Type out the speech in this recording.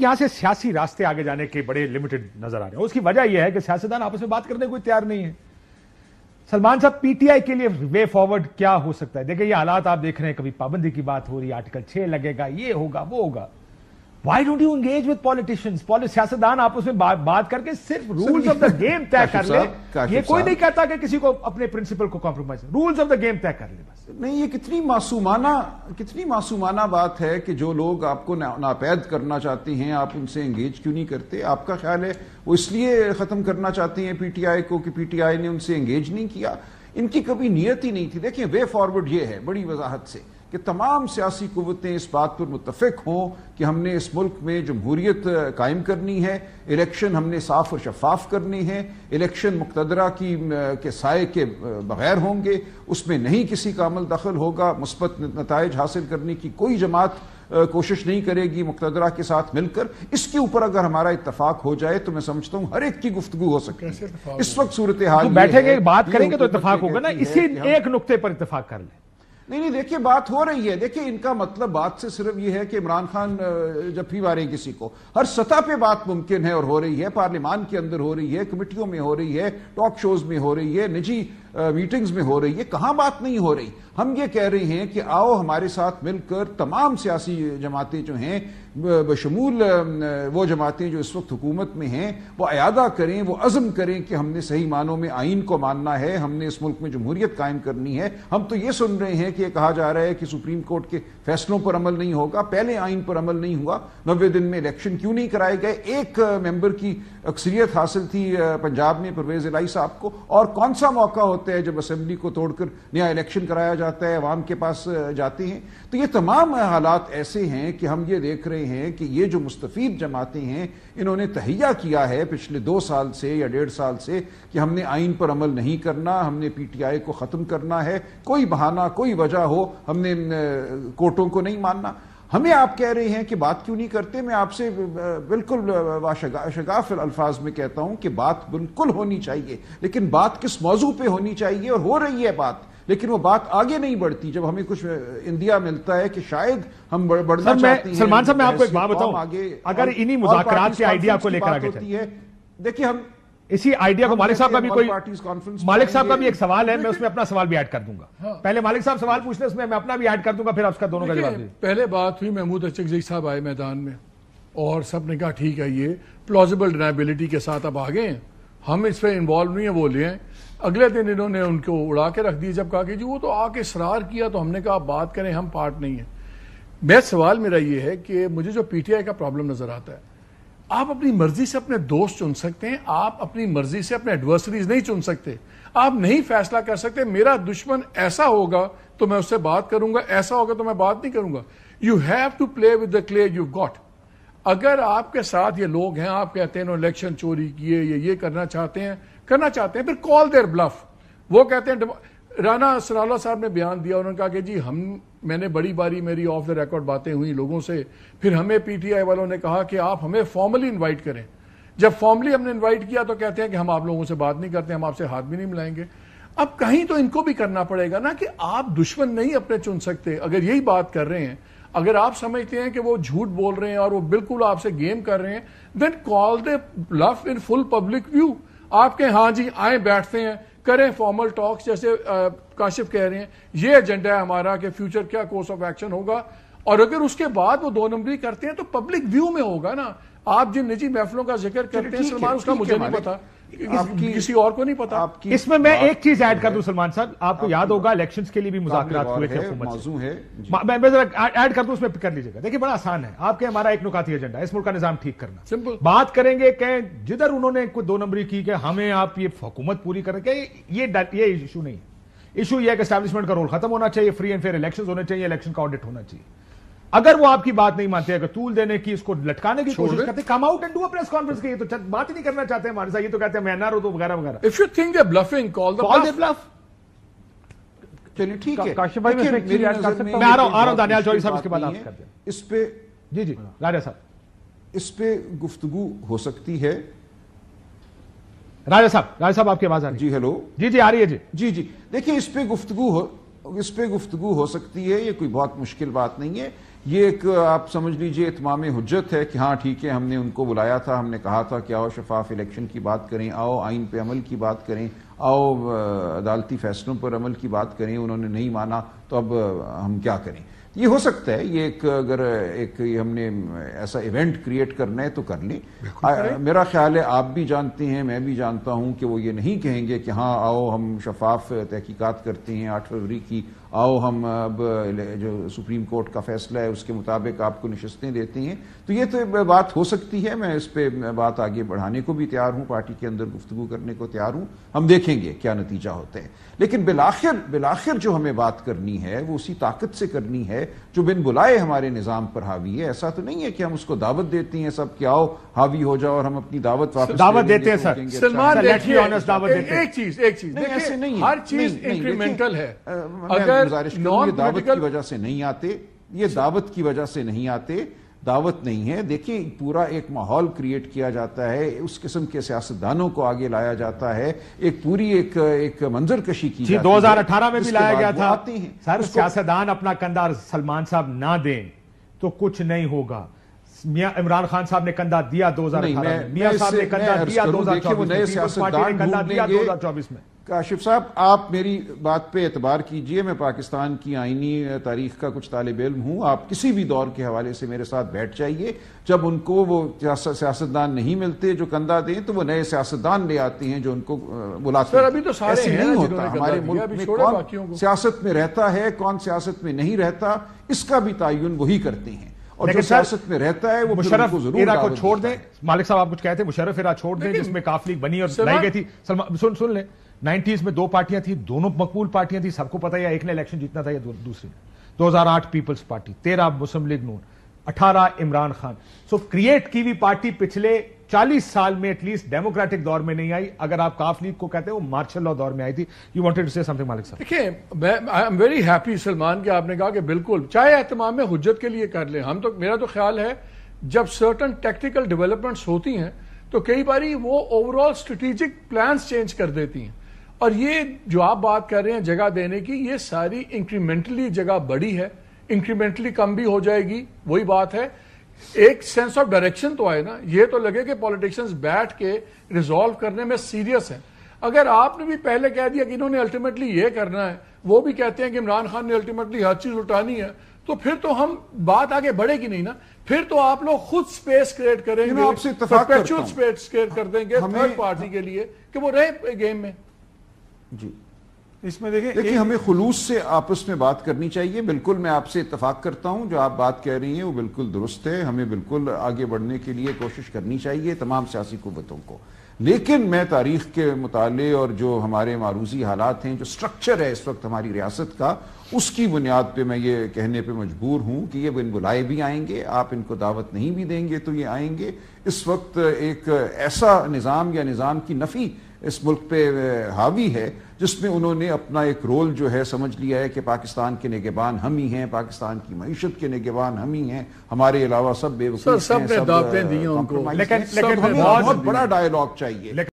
यहां से सियासी रास्ते आगे जाने के बड़े लिमिटेड नजर आ रहे हैं उसकी वजह यह है कि सियासतदान आपस में बात करने कोई तैयार नहीं है सलमान साहब पीटीआई के लिए वे फॉरवर्ड क्या हो सकता है देखिए ये हालात आप देख रहे हैं कभी पाबंदी की बात हो रही है आर्टिकल छह लगेगा ये होगा वो होगा why don't you engage with politicians सियासतदान आपस में बा, बात करके सिर्फ रूल्स ऑफ द गेम तय कर ले ये कोई नहीं कहता कि किसी को अपने प्रिंसिपल को compromise rules of the game तय कर ले बस नहीं ये कितनी मासूमाना कितनी मासूमाना बात है कि जो लोग आपको ना, नापैद करना चाहते हैं आप उनसे एंगेज क्यों नहीं करते आपका ख्याल है वो इसलिए खत्म करना चाहते हैं पीटीआई को कि पीटीआई ने उनसे एंगेज नहीं किया इनकी कभी नीयत ही नहीं थी देखिए वे फॉरवर्ड ये है बड़ी वजाहत से कि तमाम सियासी कुवतें इस बात पर मुतफिक हों कि हमने इस मुल्क में जमहूरियत कायम करनी है इलेक्शन हमने साफ और शफाफ करनी है इलेक्शन मुकतदरा की के साय के बगैर होंगे उसमें नहीं किसी का अमल दखल होगा मुस्बत नतज हासिल करने की कोई जमात कोशिश नहीं करेगी मुकतदरा के साथ मिलकर इसके ऊपर अगर हमारा इतफाक हो जाए तो मैं समझता हूँ हर एक की गुफ्तु हो सके इस वक्त सूरत हाल तो बैठेंगे बात करेंगे तो इतफाक होगा ना इसी एक नुकते पर इतफाक कर लें नहीं नहीं देखिए बात हो रही है देखिए इनका मतलब बात से सिर्फ ये है कि इमरान खान जब भी मारे किसी को हर सतह पे बात मुमकिन है और हो रही है पार्लियामान के अंदर हो रही है कमेटियों में हो रही है टॉक शोज में हो रही है निजी मीटिंग्स में हो रही है कहां बात नहीं हो रही हम ये कह रहे हैं कि आओ हमारे साथ मिलकर तमाम सियासी जमातें जो हैं बशमूल वो जमातें जो इस वक्त हुकूमत में हैं वो अदा करें वो अज़म करें कि हमने सही मानों में आइन को मानना है हमने इस मुल्क में जमहूरियत कायम करनी है हम तो ये सुन रहे हैं कि ये कहा जा रहा है कि सुप्रीम कोर्ट के फैसलों पर अमल नहीं होगा पहले आइन पर अमल नहीं हुआ नबे दिन में इलेक्शन क्यों नहीं कराए गए एक मेंबर की अक्सरियत हासिल थी पंजाब में परवेज इलाई साहब को और कौन सा मौका होता होते हैं जब असेंबली को तोड़कर नया इलेक्शन कराया जाता है अवाम के पास जाते हैं तो ये तमाम हालात ऐसे हैं कि हम ये देख रहे हैं कि ये जो मुस्तफ़ जमातें हैं इन्होंने तहैया किया है पिछले दो साल से या डेढ़ साल से कि हमने आइन पर अमल नहीं करना हमने पी टी आई को ख़त्म करना है कोई बहाना कोई वजह हो हमने कोर्टों को नहीं मानना हमें आप कह रहे हैं कि बात क्यों नहीं करते मैं आपसे बिल्कुल शगाफ अल्फाज में कहता हूं कि बात बिल्कुल होनी चाहिए लेकिन बात किस मौजू पे होनी चाहिए और हो रही है बात लेकिन वो बात आगे नहीं बढ़ती जब हमें कुछ इंडिया मिलता है कि शायद हम बढ़ना चाहते हैं सलमान साहब मैं तो आपको एक बात बताऊं आगे अगर इन्हीं मुजाकरात के आइडिया को लेकर आगे है देखिए हम इसी आइडिया को मालिक साहब का भी कोई मालिक साहब का भी एक सवाल है मैं उसमें अपना सवाल भी ऐड कर दूंगा हाँ। पहले मालिक साहब सवाल पूछ लें उसमें मैं अपना भी ऐड कर दूंगा फिर आपका दोनों का जवाब पहले बात हुई महमूद अचक जी साहब आए मैदान में और सब ने कहा ठीक है ये प्लॉजिबल डिनाइबिलिटी के साथ अब आ गए हम पर इन्वॉल्व नहीं है वो लें अगले दिन इन्होंने उनको उड़ा के रख दिया जब कहा कि जी वो तो आके इसरार किया तो हमने कहा बात करें हम पार्ट नहीं है मैं सवाल मेरा ये है कि मुझे जो पीटीआई का प्रॉब्लम नजर आता है आप अपनी मर्जी से अपने दोस्त चुन सकते हैं आप अपनी मर्जी से अपने एडवर्सरीज नहीं चुन सकते आप नहीं फैसला कर सकते मेरा दुश्मन ऐसा होगा तो मैं उससे बात करूंगा ऐसा होगा तो मैं बात नहीं करूंगा you have to play with the clay you got अगर आपके साथ ये लोग हैं आप कहते हैं इलेक्शन चोरी किए ये ये करना चाहते हैं करना चाहते हैं फिर कॉल देयर ब्लफ वो कहते हैं राना सराला साहब ने बयान दिया उन्होंने कहा कि जी हम मैंने बड़ी बारी मेरी ऑफ द रिकॉर्ड बातें हुई लोगों से फिर हमें पीटीआई वालों ने कहा कि आप हमें फॉर्मली इनवाइट करें जब फॉर्मली हमने इनवाइट किया तो कहते हैं कि हम आप लोगों से बात नहीं करते हम आपसे हाथ भी नहीं मिलाएंगे अब कहीं तो इनको भी करना पड़ेगा ना कि आप दुश्मन नहीं अपने चुन सकते अगर यही बात कर रहे हैं अगर आप समझते हैं कि वो झूठ बोल रहे हैं और वो बिल्कुल आपसे गेम कर रहे हैं then call the love in full public view आपके हाँ जी आए बैठते हैं करें फॉर्मल टॉक्स जैसे काशिफ कह रहे हैं ये एजेंडा है हमारा कि फ्यूचर क्या कोर्स ऑफ एक्शन होगा और अगर उसके बाद वो दो नंबरी करते हैं तो पब्लिक व्यू में होगा ना आप जिन निजी महफलों का जिक्र करते हैं सलमान उसका मुझे नहीं पता आपकी किसी और को नहीं पता आपकी इसमें मैं एक चीज ऐड कर दूं सलमान साहब आपको याद होगा इलेक्शन के लिए भी मुजाकर हुए थे है मैं ऐड कर दूं उसमें कर लीजिएगा देखिए बड़ा आसान है आपके हमारा एक नुकाती एजेंडा इस मुल्क का निजाम ठीक करना सिंपल बात करेंगे कहें जिधर उन्होंने कोई दो नंबरी की कि हमें आप ये हुकूमत पूरी करें रखे ये ये इशू नहीं है इशू यह है कि स्टैब्लिशमेंट का रोल खत्म होना चाहिए फ्री एंड फेयर इलेक्शन होने चाहिए इलेक्शन का ऑडिट होना चाहिए अगर वो आपकी बात नहीं मानते अगर तूल देने की इसको लटकाने की कोशिश करते come out and do press conference की तो बात ही नहीं करना चाहते हमारे साथ ये तो कहते हैं मैं ना रो तो वगैरह वगैरह if you think they bluffing call the bluff चलिए ठीक है काशिफ भाई मैं मेरी आ रहा हूं आ रहा हूं दानियाल चौधरी साहब इसके बाद आप करते हैं इस पे जी जी राजा साहब इस पे गुफ्तगू हो सकती है राजा साहब राजा साहब आपकी आवाज आ रही है जी हेलो जी जी आ रही है जी जी जी देखिए इस पे गुफ्तगू हो इस पे गुफ्तगू हो सकती है ये कोई बहुत मुश्किल बात नहीं है ये एक आप समझ लीजिए इतमाम हजत है कि हाँ ठीक है हमने उनको बुलाया था हमने कहा था कि आओ शफाफ इलेक्शन की बात करें आओ आइन पे अमल की बात करें आओ अदालती फैसलों पर अमल की बात करें उन्होंने नहीं माना तो अब हम क्या करें ये हो सकता है ये एक अगर एक ये हमने ऐसा इवेंट क्रिएट करना है तो कर लें मेरा ख्याल है आप भी जानते हैं मैं भी जानता हूं कि वो ये नहीं कहेंगे कि हाँ आओ हम शफाफ तहकीकात करते हैं आठ फरवरी की आओ हम अब जो सुप्रीम कोर्ट का फैसला है उसके मुताबिक आपको नशस्तें देते हैं तो ये तो बात हो सकती है मैं इस पर बात आगे बढ़ाने को भी तैयार हूँ पार्टी के अंदर गुफ्तु करने को तैयार हूँ हम देखेंगे क्या नतीजा होते हैं लेकिन बिलाखिर बिलाखिर जो हमें बात करनी है वो उसी ताकत से करनी है है जो बिन बुलाए हमारे निज़ाम पर हावी है ऐसा तो नहीं है कि हम उसको दावत देती हैं सब कि आओ हावी हो जाओ और हम अपनी दावत वापस दावत देते हैं सर अच्छा। सलमान दावत देते एक चीज एक चीज ऐसे नहीं हर चीज इंक्रीमेंटल है अगर दावत की वजह से नहीं आते ये दावत की वजह से नहीं आते दावत नहीं है देखिए पूरा एक माहौल क्रिएट किया जाता है उस किस्म के सियासतदानों को आगे लाया जाता है एक पूरी एक एक मंजर कशी की दो हजार अठारह में भी लाया गया था सर सियासतदान अपना कंधा सलमान साहब ना दें तो कुछ नहीं होगा मियां इमरान खान साहब ने कंधा दिया दो हजार मियां साहब ने कंधा दिया दो हजार चौबीस में काशिफ साहब आप मेरी बात पे एतबार कीजिए मैं पाकिस्तान की आइनी तारीख का कुछ तालब इल्म हूँ आप किसी भी दौर के हवाले से मेरे साथ बैठ जाइए जब उनको वो सियासतदान नहीं मिलते जो कंधा दें तो वो नए सियासतदान ले आते हैं जो उनको बुलाते हैं अभी तो सारे ऐसे नहीं होता हमारे मुल्क में कौन सियासत में रहता है कौन सियासत में नहीं रहता इसका भी तयन वही करते हैं और जो सियासत में रहता है वो मुशरफ इरा को छोड़ दें मालिक साहब आप कुछ कहते हैं मुशरफ इरा छोड़ दें जिसमें काफ बनी और गई थी सुन सुन लें नाइन्टीज में दो पार्टियां थी दोनों मकबूल पार्टियां थी सबको पता है एक ने इलेक्शन जीतना था या दूसरी ने आठ पीपल्स पार्टी तेरह मुस्लिम लीग नून अठारह इमरान खान सो क्रिएट की हुई पार्टी पिछले 40 साल में एटलीस्ट डेमोक्रेटिक दौर में नहीं आई अगर आप काफ लीग को कहते हो मार्शल लॉ दौर में आई थी you wanted to say something Malik साहब देखिए I am very happy Salman के आपने कहा कि बिल्कुल चाहे एहतमाम में हुज्जत के लिए कर ले हम तो मेरा तो ख्याल है जब सर्टन टेक्निकल डेवलपमेंट्स होती हैं तो कई बार वो ओवरऑल स्ट्रेटेजिक प्लान्स चेंज कर देती हैं और ये जो आप बात कर रहे हैं जगह देने की ये सारी इंक्रीमेंटली जगह बड़ी है इंक्रीमेंटली कम भी हो जाएगी वही बात है एक सेंस ऑफ डायरेक्शन तो आए ना ये तो लगे कि पॉलिटिशियंस बैठ के रिजॉल्व करने में सीरियस है अगर आपने भी पहले कह दिया कि इन्होंने अल्टीमेटली ये करना है वो भी कहते हैं कि इमरान खान ने अल्टीमेटली हर चीज उठानी है तो फिर तो हम बात आगे बढ़ेगी नहीं ना फिर तो आप लोग खुद स्पेस क्रिएट करेंगे आपसे स्पेस क्रिएट कर देंगे थर्ड पार्टी के लिए कि वो रहे गेम में जी इसमें देखिए देखिए हमें खुलूस से आपस में बात करनी चाहिए बिल्कुल मैं आपसे इतफाक करता हूं जो आप बात कह रही हैं वो बिल्कुल दुरुस्त है हमें बिल्कुल आगे बढ़ने के लिए कोशिश करनी चाहिए तमाम सियासी कुतों को लेकिन मैं तारीख के मुताले और जो हमारे मारूजी हालात हैं जो स्ट्रक्चर है इस वक्त हमारी रियासत का उसकी बुनियाद पर मैं ये कहने पर मजबूर हूँ कि ये बिन बुलाए भी आएंगे आप इनको दावत नहीं भी देंगे तो ये आएंगे इस वक्त एक ऐसा निज़ाम या निज़ाम की नफ़ी इस मुल्क पे हावी है जिसमें उन्होंने अपना एक रोल जो है समझ लिया है कि पाकिस्तान के निगेबान हम ही हैं पाकिस्तान की मीशत के निगेबान हम ही हैं हमारे अलावा सब बेवकूफ सब, सब, सब, बहुत बड़ा डायलॉग चाहिए